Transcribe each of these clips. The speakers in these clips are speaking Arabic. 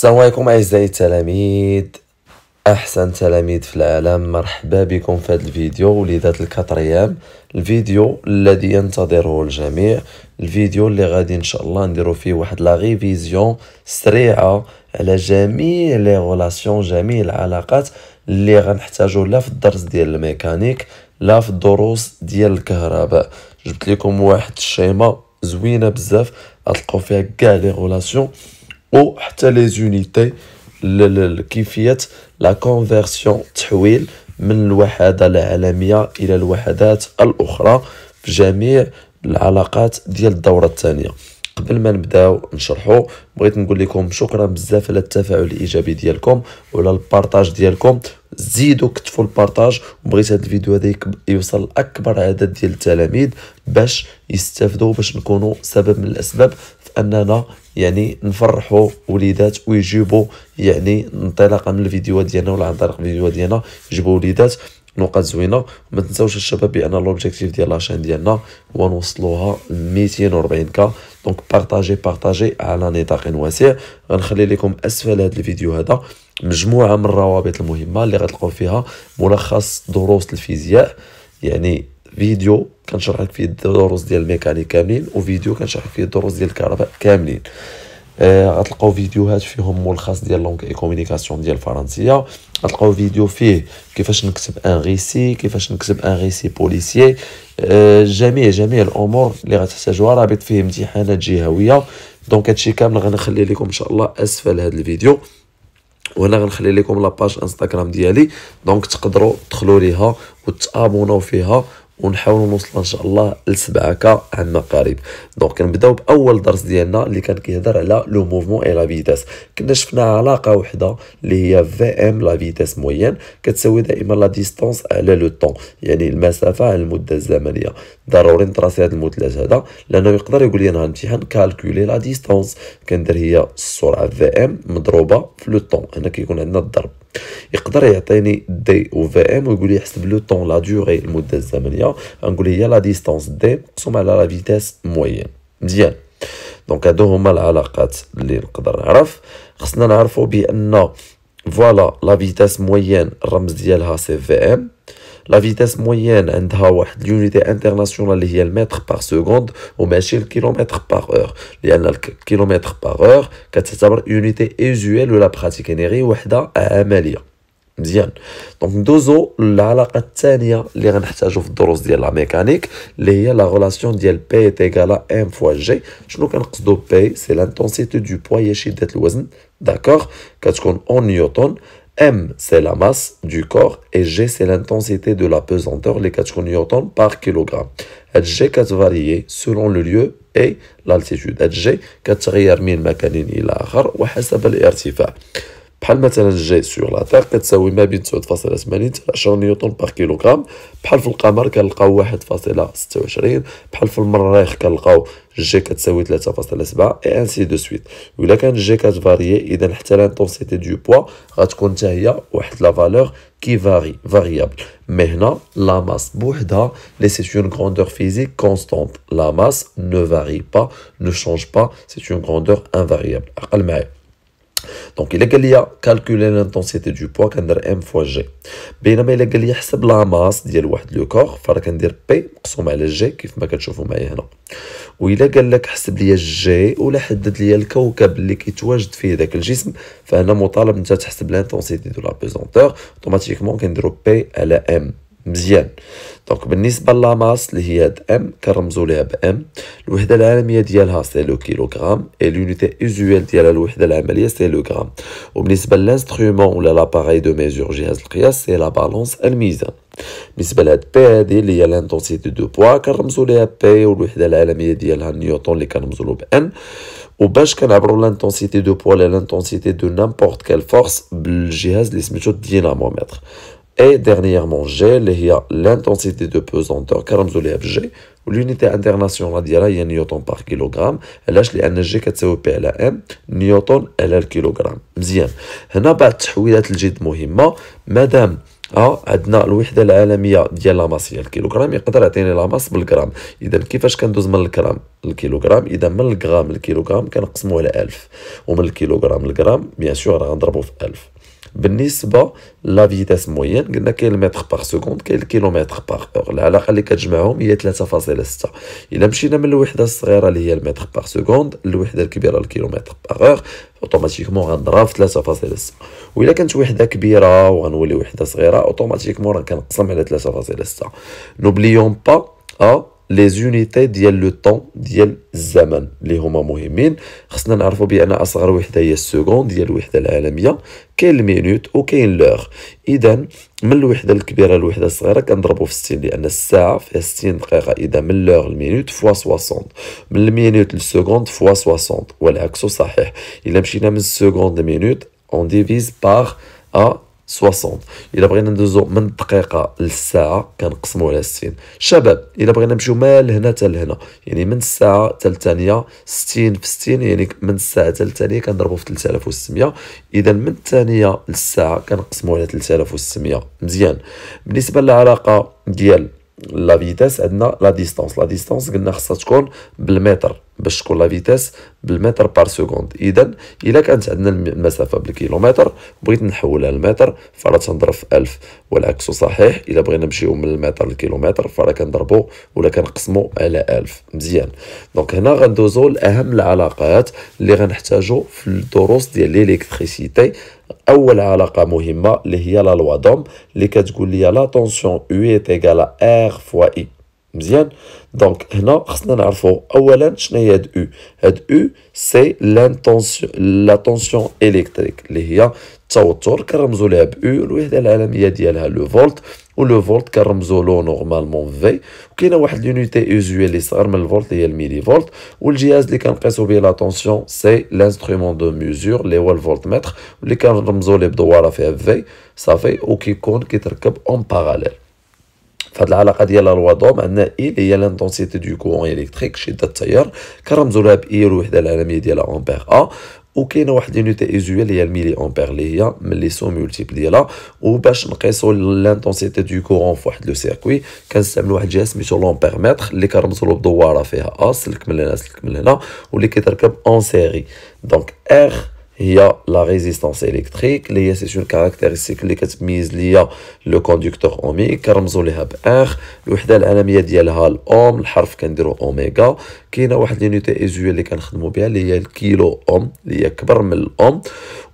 السلام عليكم اعزائي التلاميذ احسن تلاميذ في العالم مرحبا بكم في هذا الفيديو وليدات الكاتريام الفيديو الذي ينتظره الجميع الفيديو اللي غادي ان شاء الله نديرو فيه واحد لا ريفيزيون سريعه على جميع لي غولاسيون جميع العلاقات اللي غنحتاجو لا في الدرس ديال الميكانيك لا في الدروس ديال الكهرباء جبت لكم واحد الشيمه زوينه بزاف غتلقاو فيها كاع لي غولاسيون او حتى لي زونيتي كيفيه لا كونفيرسيون تحويل من الوحده العالميه الى الوحدات الاخرى في جميع العلاقات ديال الدوره الثانيه قبل ما نبداو نشرحو بغيت نقول لكم شكرا بزاف على التفاعل الايجابي ديالكم وعلى البارطاج ديالكم زيدوا كتفوا البارطاج وبغيت هذا الفيديو هذا يوصل لاكبر عدد ديال التلاميذ باش يستافدوا باش نكونوا سبب من الاسباب اننا يعني نفرحوا وليدات ويجيبوا يعني انطلاقا من الفيديوهات ديالنا ولا عن طريق الفيديوهات ديالنا يجيبوا وليدات نقاط زوينه وما تنساوش الشباب بان لوبجيكتيف ديال لاشين ديالنا هو نوصلوها ل 240 كا دونك بارطاجي بارطاجي على نطاق واسع غنخلي لكم اسفل هذا الفيديو هذا مجموعه من الروابط المهمه اللي غتلقاو فيها ملخص دروس الفيزياء يعني فيديو كنشرح لك فيه الدروس ديال الميكانيك كاملين وفيديو كنشرح فيه الدروس ديال الكهرباء كاملين آه غتلقاو فيديوهات فيهم ملخص ديال لونغ اي كومونيكاسيون ديال الفرنسيه غتلقاو فيديو فيه كيفاش نكتب ان غيسي كيفاش نكتب ان غيسي بوليسيي آه جميع جميع الامور اللي غتحتاجوها رابط فيه امتحانات جهويه دونك هادشي كامل غنخلي لكم ان شاء الله اسفل هذا الفيديو وهنا غنخلي لكم لاباج انستغرام ديالي دونك تقدروا تدخلوا ليها وتابوناو فيها ونحاولوا نوصل ان شاء الله لسبعه كا عما قريب دونك كنبداو باول درس ديالنا اللي كان كيهضر على لو موفمون اي لا فيتاس كنا شفنا علاقه وحده اللي هي في ام لا فيتاس موين كتساوي دائما لا ديستونس على لو طون يعني المسافه على المده الزمنيه ضروري نتراسي هذا المثلث هذا لانه يقدر يقول لي نهار الامتحان كالكولي لا ديستونس كندير هي السرعه في ام مضروبه في لو طون هنا كيكون عندنا الضرب يقدر يعطيني دي و في ام ويقول لي حسب لو طون لا دوري المده الزمنيه غنقول هي لا ديستونس دي مقسوم على لا فيتاس موين مزيان دونك هادو هما العلاقات اللي نقدر نعرف خصنا نعرفوا بان فوالا لا فيتاس موين الرمز ديالها سي في ام La vitesse moyenne est une unité internationale qui est le mètre par seconde ou même le kilomètre par heure. Le kilomètre par heure est une unité usuelle de la pratique énergétique, une à Amalia. Bien. Donc, nous avons la relation de la mécanique, qui est la relation de est égale à M fois G. Je vous dis que le P, c'est l'intensité du poids qui de l'électricité, d'accord C'est-à-dire en newtons. M, c'est la masse du corps et G, c'est l'intensité de la pesanteur, les 4 newtons par kilogramme. G, va varier selon le lieu et l'altitude. G, 4 varier بحال مثلا الجاي سور لا كتساوي ما بين 9.80 حتى 10 نيوتن بار كيلوغرام بحال في القمر كنلقاو 1.26 بحال في المريخ كنلقاو جي كتساوي 3.7 اي انسي دو سويت و الا كان جي كتفاريي اذا حتى لانتونسيتي دو بوا غتكون حتى هي واحد لا فالور كي فاري فاريابل مي هنا لا ماس بوحدها لي سي اون غروندور فيزيك كونستونت لا ماس نو فاري با نو شونج با سي اون غروندور انفاريابل عقل معايا دونك الا قال لي كالكولي لانتونسيتي دو بوا كندير ام فوا جي بينما الا قال لي حسب لا ماس ديال واحد لو كور فرا كندير بي مقسوم على جي كيف ما كتشوفوا معايا هنا والا قال لك حسب لي جي ولا حدد لي الكوكب اللي كيتواجد فيه ذاك الجسم فهنا مطالب انت تحسب لانتونسيتي دو لا بيزونتور اوتوماتيكمون كنديرو بي على ام مزيان دونك بالنسبه للاماس اللي هي هاد ام كنرمزو ليها بام الوحده العالميه ديالها سي لو كيلوغرام اي لونيتي ايزويل ديال الوحده العمليه سي لو غرام وبالنسبه للانسترومون ولا لاباري دو ميزور جهاز القياس سي لا بالونس الميزان بالنسبه لهاد بي هادي اللي هي لانتونسيتي دو بوا كنرمزو ليها بي والوحده العالميه ديالها نيوتن اللي كنرمزو له بان وباش كنعبروا لانتونسيتي دو بوا ولا لانتونسيتي دو نامبورت كال فورس بالجهاز اللي سميتو الدينامومتر Et dernièrement, G, qui est l'intensité de pesanteur, car G, l'unité internationale newton par ديالها هي نيوتن بار كيلوغرام علاش لان جي كتساوي بي على à نيوتن على الكيلوغرام مزيان هنا بعض التحويلات الجد مهمه مادام اه عندنا الوحده العالميه ديال لاماس هي الكيلوغرام يقدر يعطيني لاماس بالغرام اذا كيفاش كندوز من الكرام للكيلوغرام اذا من الغرام للكيلوغرام كنقسمو على 1000 ومن الكيلوغرام للغرام بيان سور غنضربو في 1000 بالنسبه لا فيتاس موين قلنا كاين المتر باغ سكوند كاين الكيلومتر باغ اور العلاقه اللي كتجمعهم هي 3.6 الا مشينا من الوحده الصغيره اللي هي المتر باغ سكوند للوحده الكبيره الكيلومتر باغ اور اوتوماتيكمون غنضرب 3.6 والا كانت وحده كبيره وغنولي وحده صغيره اوتوماتيكمون راه كنقسم على 3.6 نوبليون با ا لي زونيتي ديال لو طون ديال الزمن اللي هما مهمين خصنا نعرفوا بان اصغر وحده هي السكوند ديال الوحده العالميه كاين المينوت وكاين لوغ اذا من الوحده الكبيره للوحده الصغيره كنضربوا في 60 لان الساعه فيها 60 دقيقه اذا من لوغ المينوت فوا 60 من المينوت للسكوند فوا 60 والعكس صحيح الا مشينا من السكوند للمينوت اون ديفيز باغ ا 60 الا بغينا ندوزو من الدقيقه للساعه كنقسمو على 60 شباب الا بغينا نمشيو ما لهنا حتى لهنا يعني من الساعه حتى الثانيه 60 في 60 يعني من الساعه حتى الثانيه كنضربو في 3600 اذا من الثانيه للساعه كنقسمو على 3600 مزيان بالنسبه للعلاقه ديال لا فيتاس عندنا لا ديستانس لا ديستانس قلنا خاصها تكون بالمتر باش تكون لا فيتاس بالمتر بار سكوند اذا الا كانت عندنا المسافه بالكيلومتر بغيت نحولها للمتر فرا تنضرب في 1000 والعكس صحيح الا بغينا نمشيو من المتر للكيلومتر فرا كنضربو ولا كنقسمو على 1000 مزيان دونك هنا غندوزو لاهم العلاقات اللي غنحتاجو في الدروس ديال ليليكتريسيتي اول علاقه مهمه اللي هي لا لوا دوم اللي كتقول لي لا طونسيون او ايت ايكال ار فوا اي مزيان دونك هنا خصنا نعرفو اولا شنو هي هاد او هاد او سي لانتونسيون لا تونسيون الكتريك اللي هي التوتر كنرمزو لها ب او الوحده العالميه ديالها لو فولت ولو فولت كنرمزو لو نورمالمون في وكاينه واحد لونيتي اوزوي اللي صغر من الفولت هي الميلي فولت والجهاز اللي كنقيسوا به لا تونسيون سي لانسترومون دو ميزور اللي هو الفولت متر واللي كنرمزو ليه بدواره فيها في صافي وكيكون كيتركب اون باراليل فهاد العلاقه ديال دوم عندنا اي اللي هي لانتونسيتي دو كورون الكتريك شده التيار كنرمزوا لها باي الوحده العالميه ديالها امبير ا وكاينه واحد لونيتي ايزويال اللي هي الميلي امبير اللي هي من لي سو مولتيبل ديالها وباش نقيسو لانتونسيتي دو كورون في واحد لو سيركوي كنستعملو واحد الجهاز سميتو لومبير ميتر اللي كنرمزو له بدواره فيها ا سلك من هنا سلك من هنا واللي كيتركب اون سيري دونك ار هي لا ريزيستانس الكتريك اللي هي سي اون كاركتيرستيك اللي كتميز ليا لو كوندكتور اوميك كنرمزو ليها باخ الوحده العالميه ديالها الاوم الحرف كنديرو اوميغا كاينه واحد لونيتي ايزويل اللي كنخدمو بها اللي هي الكيلو اوم اللي هي كبر من الاوم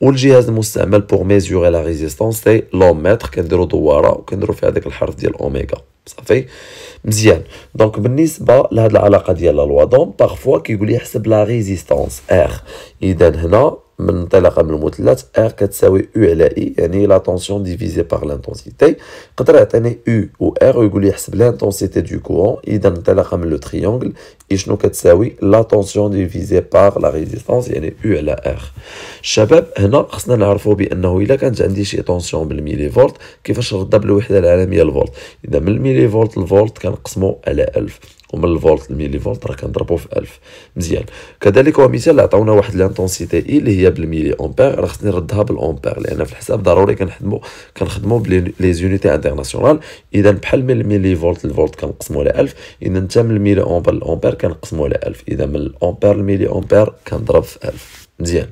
والجهاز المستعمل بور ميزوري لا ريزيستانس سي لوميتر كنديرو دواره وكنديرو فيها داك الحرف ديال اوميغا صافي مزيان دونك بالنسبه لهاد العلاقه ديال الوضم بارفوا كيقول لي حسب لا ريزيستانس اخ اذا هنا من انطلاقا من المثلث ار كتساوي او على اي يعني لا طونسيون ديفيزي بار لانتونسيتي يقدر يعطيني او و ار ويقول لي حسب لانتونسيتي دو كورون اذا انطلاقا من لو تريونغل اي شنو كتساوي لا طونسيون ديفيزي بار لا ريزيستانس يعني او على ار شباب هنا خصنا نعرفوا بانه الا كانت عندي شي طونسيون بالميلي فولت كيفاش نردها بالوحده العالميه الفولت اذا من الميلي فولت الفولت كنقسمو على 1000 ومن الفولت الميلي فولت راه كنضربو في 1000 مزيان كذلك هو مثال عطاونا واحد لانتونسيتي اي اللي هي بالميلي امبير راه خصني نردها بالامبير لان في الحساب ضروري كنخدمو كنخدمو بلي زونيتي انترناسيونال اذا بحال من الميلي فولت الفولت كنقسمو على 1000 اذا حتى من الميلي امبير الامبير كنقسمو على 1000 اذا من الامبير الميلي امبير كنضرب في 1000 مزيان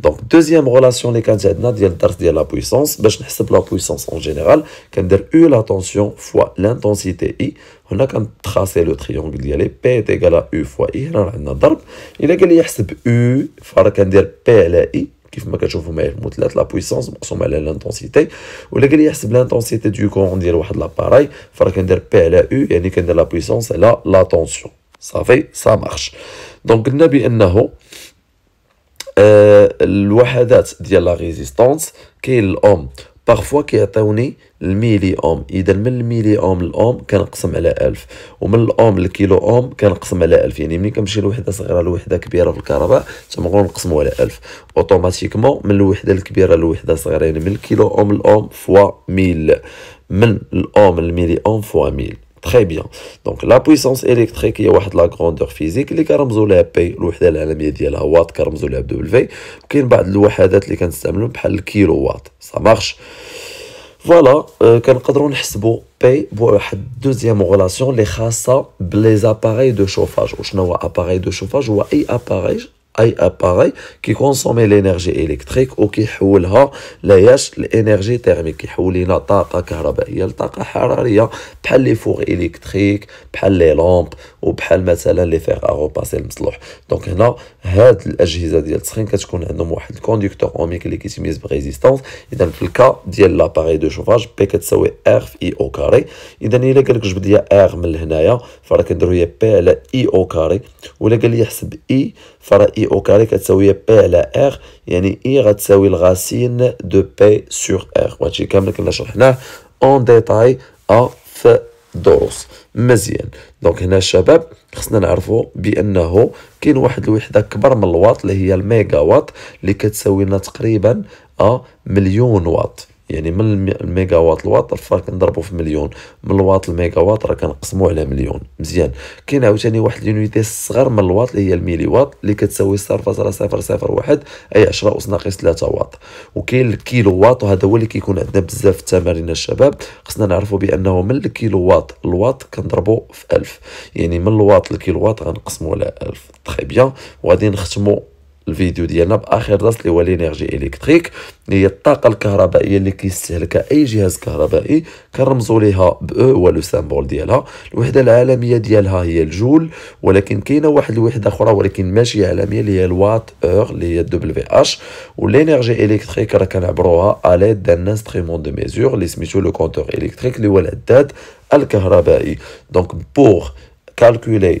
دونك دوزيام غولاسيون اللي كانت عندنا ديال الدرس ديال لا بويسونس باش نحسب لا بويسونس اون جينيرال كندير او لا طونسيون فوا لانتونسيتي اي هنا كنتراسي لو تريونغل ديالي بي تيكال او فوا اي هنا عندنا ضرب الا قال لي يحسب او فراه كندير بي على اي كيف ما كتشوفوا معايا المثلات لا بويسونس مقسوم على لانتونسيتي ولا قال لي يحسب لانتونسيتي دو كون ديال واحد لاباراي فراه كندير بي على او يعني كندير لا بويسونس على لا طونسيون صافي سا مارش دونك قلنا بانه آه الوحدات ديال لا ريزيستونس كاين الاوم باغ فوا كيعطيوني الميلي اوم اذا من الميلي اوم الاوم كنقسم على 1000 ومن الاوم للكيلو اوم كنقسم على ألف يعني ملي كنمشي لوحده صغيره لوحده كبيره في الكهرباء تنبغيو نقسموا على 1000 اوتوماتيكمون من الوحده الكبيره لوحده صغيره يعني من الكيلو اوم الاوم فوا 1000 من الاوم للميلي اوم فوا 1000 تخي بيان دونك لا بويسونس الكتريك هي واحد لا كروندور فيزيك اللي كنرمزوا لها بي الوحده العالميه ديالها وات كنرمزوا لها بدبل في كاين بعض الوحدات اللي كنستعملهم بحال الكيلو وات سا مارش فوالا كنقدروا نحسبوا بي بواحد دوزيام غولاسيون اللي خاصه بلي زاباري دو شوفاج وشنو هو اباري دو شوفاج هو اي اباري اي كي كيكونسومي لينيرجي الكتريك وكيحولها لياش لينيرجي تيرميك كيحول لينا طاقه كهربائيه لطاقه حراريه بحال لي فور الكتريك بحال لي لامب وبحال مثلا لي فيغ اغوباسي المصلوح دونك هنا هاد الاجهزه ديال التسخين كتكون عندهم واحد الكونديكتور اوميك اللي كيتميز بريزيستانس اذا في الكا ديال لاباري دو شوفاج بي كتساوي ار في اي e او كاري اذا الا قال لك جبد ليا ار من هنايا فراه كنديرو هي بي على اي e او كاري ولا قال لي حسب اي e، فراه اي او كاري كتساوي بي على ار يعني اي e غتساوي الغاسين دو بي سور ار وهادشي كامل كنا شرحناه اون ديتاي ا في الدروس مزيان دونك هنا الشباب خصنا نعرفوا بانه كاين واحد الوحده كبر من الواط اللي هي الميجا واط اللي كتساوي لنا تقريبا ا مليون واط يعني من الميجا واط الواط الفار كنضربو في مليون من الواط الميجا واط راه كنقسمو على مليون مزيان كاين عاوتاني واحد اليونيتي صغر من الواط اللي هي الميلي واط اللي كتساوي 0.001 اي 10 اس ناقص 3 واط وكاين الكيلو واط وهذا هو اللي كيكون عندنا بزاف في التمارين الشباب خصنا نعرفوا بانه من الكيلو واط الواط كنضربو في 1000 يعني من الواط الكيلو واط غنقسمو على 1000 تخي بيان وغادي نختمو الفيديو ديالنا باخر درس اللي هو لينيرجي الكتريك اللي هي الطاقه الكهربائيه اللي كيستهلكها اي جهاز كهربائي كنرمزوا ليها ب e هو لو سامبول ديالها الوحده العالميه ديالها هي الجول ولكن كاينه واحد الوحده اخرى ولكن ماشي عالميه اللي هي الوات اور اللي هي دبليو اش ولينيرجي الكتريك راه كنعبروها اليد دان انسترومون دو ميزور اللي سميتو لو كونتور الكتريك اللي هو العداد الكهربائي دونك بور كالكولي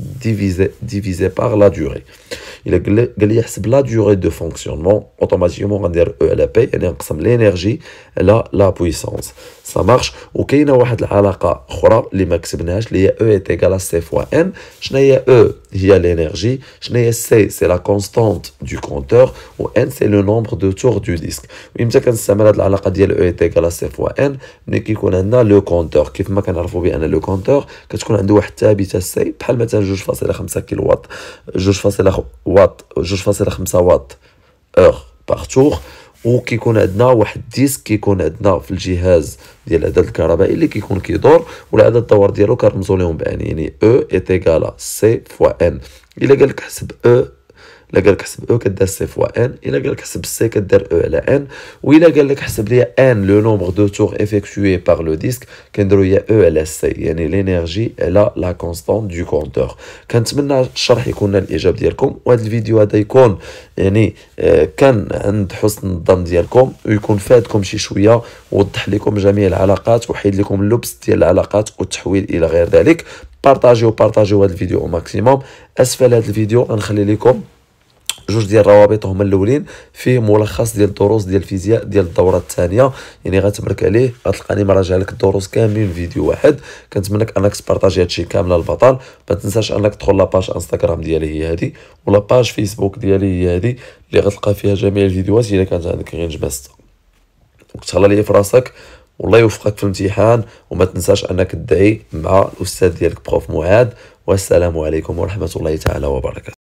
divisé, divisé par la durée. Il est la durée de fonctionnement. Automatiquement, on va dire E à la P, on va l'énergie la, la puissance. Ça marche. Ok, il y a une relation qui est la E est égal à C fois N. Je E, il y a l'énergie. Je C, c'est la constante du compteur. Ou N, c'est le nombre de tours du disque. Il me dit que la relation E est égal à C fois N. Mais qu'on a le compteur. Qu'est-ce qu'on a le compteur Qu'est-ce a le compteur Qu'est-ce qu'on a le compteur 2.5 كيلو واط 2.5 واط 2.5 واط اور باغ تور وكيكون عندنا واحد الديسك كيكون عندنا في الجهاز ديال العدد الكهربائي اللي كيكون كيدور والعدد الدوار ديالو كنرمزو ليهم بان يعني او ايتيكالا سي فوا ان الا قال لك حسب او الا قال لك حسب او كدار فوا ان الا قال لك حسب سي كدار او على ان والا قال لك حسب ليا ان لو نومبر دو تور افيكتوي باغ لو ديسك كنديرو يا او على سي يعني لينيرجي على لا كونستانت دو كونتور كنتمنى الشرح يكون الاعجاب ديالكم وهذا الفيديو هذا يكون يعني آه، كان عند حسن الظن ديالكم ويكون فادكم شي شويه وضح لكم جميع العلاقات وحيد لكم اللبس ديال العلاقات والتحويل الى غير ذلك بارطاجيو بارطاجيو هذا الفيديو او ماكسيموم اسفل هذا الفيديو غنخلي لكم جوج ديال الروابط هما الاولين في ملخص ديال الدروس ديال الفيزياء ديال الدوره الثانيه يعني غتبرك عليه غتلقاني مراجع لك الدروس كاملين في فيديو واحد كنتمنىك انك تبارطاجي هادشي كامل البطل ما تنساش انك تدخل لاباج انستغرام ديالي هي هادي ولا باج فيسبوك ديالي هي هادي اللي غتلقى فيها جميع الفيديوهات الا كانت عندك غير نجمه سته وتخلى ليا في راسك والله يوفقك في الامتحان وما تنساش انك تدعي مع الاستاذ ديالك بروف معاد والسلام عليكم ورحمه الله تعالى وبركاته